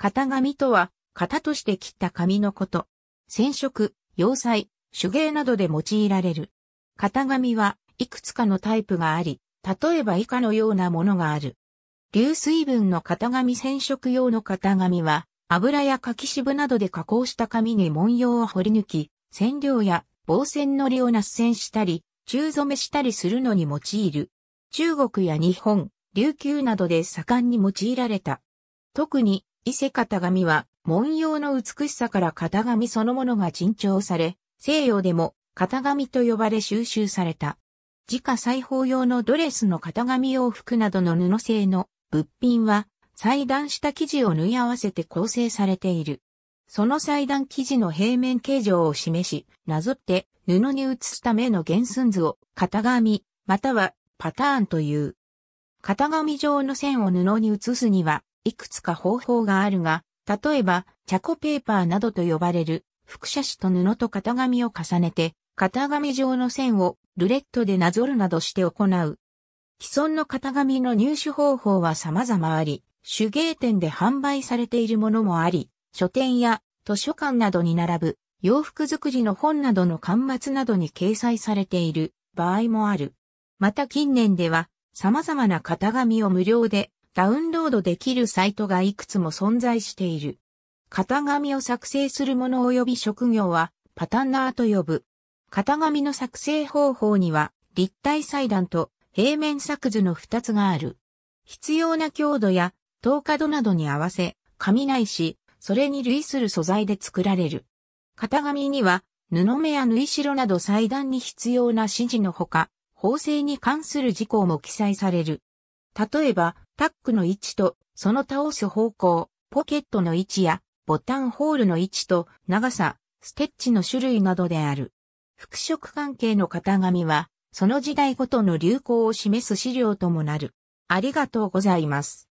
型紙とは、型として切った紙のこと。染色、洋裁、手芸などで用いられる。型紙はいくつかのタイプがあり、例えば以下のようなものがある。流水分の型紙染色用の型紙は、油や柿渋などで加工した紙に文様を掘り抜き、染料や防染のりを脱染したり、中染めしたりするのに用いる。中国や日本、琉球などで盛んに用いられた。特に伊勢型紙は、文様の美しさから型紙そのものが珍重され、西洋でも型紙と呼ばれ収集された。自家裁縫用のドレスの型紙洋服などの布製の物品は、裁断した生地を縫い合わせて構成されている。その裁断生地の平面形状を示し、なぞって布に移すための原寸図を型紙、またはパターンという。型紙状の線を布に移すには、いくつか方法があるが、例えば、チャコペーパーなどと呼ばれる、複写紙と布と型紙を重ねて、型紙状の線をルレットでなぞるなどして行う。既存の型紙の入手方法は様々あり、手芸店で販売されているものもあり、書店や図書館などに並ぶ洋服作りの本などの端末などに掲載されている場合もある。また近年では様々な型紙を無料でダウンロードできるサイトがいくつも存在している。型紙を作成する者及び職業はパタンナーと呼ぶ。型紙の作成方法には立体裁断と平面作図の2つがある。必要な強度や透過度などに合わせ、紙ないし、それに類する素材で作られる。型紙には布目や縫い代など裁断に必要な指示のほか、縫製に関する事項も記載される。例えば、タックの位置と、その倒す方向、ポケットの位置や、ボタンホールの位置と、長さ、ステッチの種類などである。服飾関係の型紙は、その時代ごとの流行を示す資料ともなる。ありがとうございます。